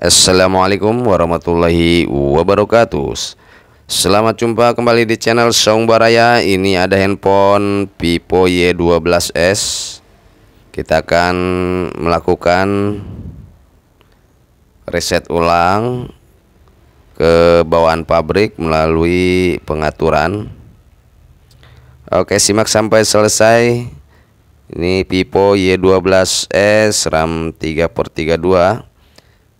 Assalamualaikum warahmatullahi wabarakatuh Selamat jumpa kembali di channel Songbaraya. Baraya Ini ada handphone Vivo Y12s Kita akan melakukan reset ulang ke bawaan pabrik melalui pengaturan Oke simak sampai selesai Ini Vivo Y12s RAM 3 per 32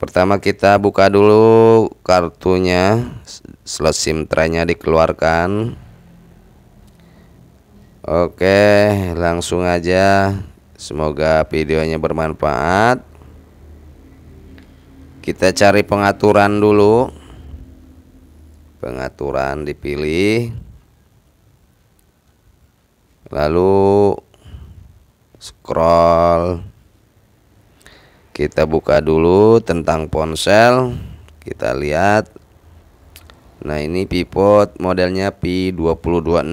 Pertama kita buka dulu kartunya, slot SIM tray-nya dikeluarkan. Oke, langsung aja. Semoga videonya bermanfaat. Kita cari pengaturan dulu. Pengaturan dipilih. Lalu scroll kita buka dulu tentang ponsel kita lihat nah ini pivot modelnya P226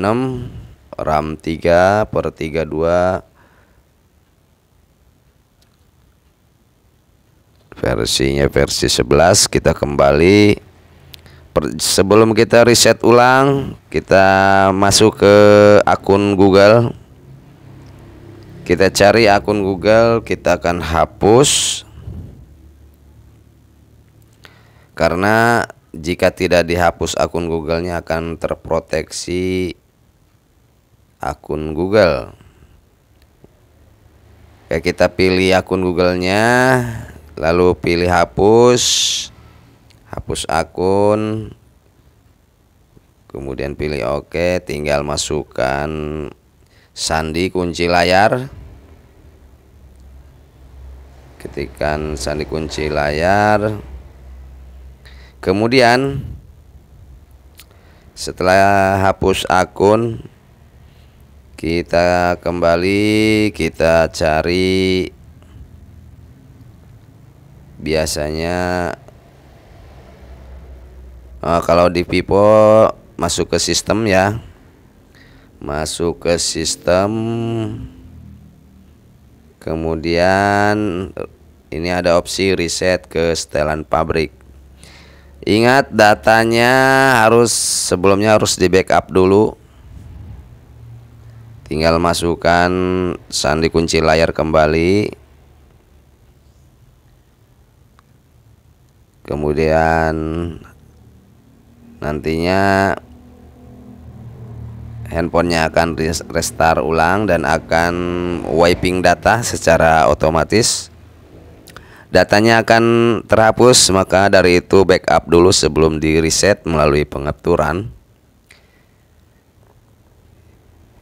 RAM 3 per 32 versinya versi 11 kita kembali sebelum kita reset ulang kita masuk ke akun Google kita cari akun Google kita akan hapus karena jika tidak dihapus akun Google-nya akan terproteksi akun Google Oke kita pilih akun Google-nya lalu pilih hapus hapus akun kemudian pilih oke tinggal masukkan sandi kunci layar ketikan sandi kunci layar kemudian setelah hapus akun kita kembali kita cari biasanya eh, kalau di Vivo masuk ke sistem ya masuk ke sistem kemudian ini ada opsi reset ke setelan pabrik ingat datanya harus sebelumnya harus di backup dulu tinggal masukkan sandi kunci layar kembali kemudian nantinya handphonenya akan restart ulang dan akan wiping data secara otomatis datanya akan terhapus maka dari itu backup dulu sebelum di reset melalui pengaturan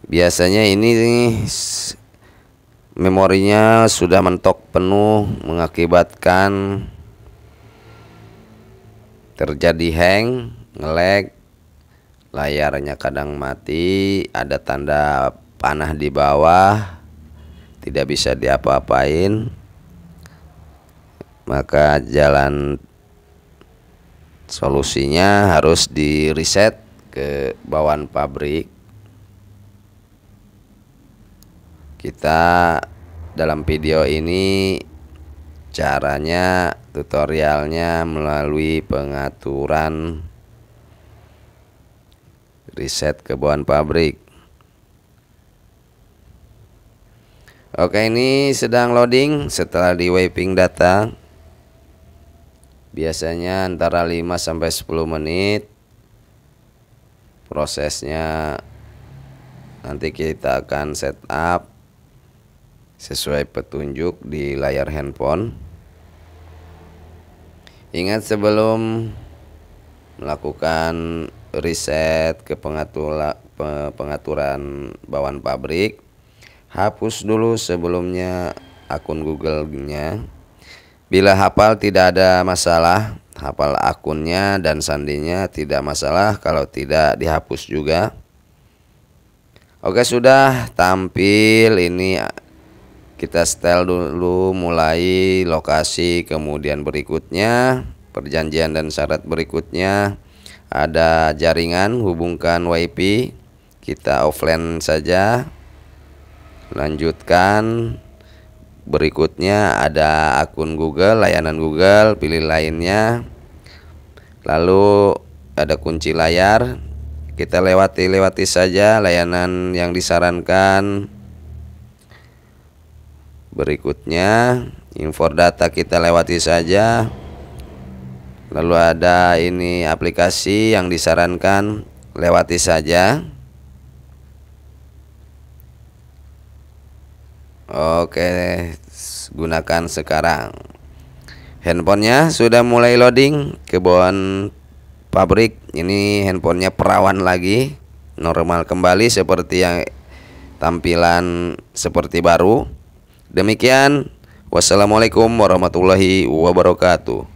biasanya ini memorinya sudah mentok penuh mengakibatkan terjadi hang ngelag layarnya kadang mati ada tanda panah di bawah tidak bisa diapa-apain maka jalan solusinya harus di reset ke bawaan pabrik kita dalam video ini caranya tutorialnya melalui pengaturan riset kebun pabrik Oke ini sedang loading setelah di wiping data biasanya antara 5 sampai 10 menit prosesnya nanti kita akan setup sesuai petunjuk di layar handphone ingat sebelum melakukan riset ke pe, pengaturan bawaan pabrik hapus dulu sebelumnya akun Google-nya bila hafal tidak ada masalah hafal akunnya dan sandinya tidak masalah kalau tidak dihapus juga Oke sudah tampil ini kita setel dulu mulai lokasi kemudian berikutnya perjanjian dan syarat berikutnya ada jaringan hubungkan WiFi kita offline saja lanjutkan berikutnya ada akun Google layanan Google pilih lainnya lalu ada kunci layar kita lewati lewati saja layanan yang disarankan berikutnya info data kita lewati saja lalu ada ini aplikasi yang disarankan lewati saja oke gunakan sekarang handphonenya sudah mulai loading kebun pabrik ini handphonenya perawan lagi normal kembali seperti yang tampilan seperti baru demikian wassalamualaikum warahmatullahi wabarakatuh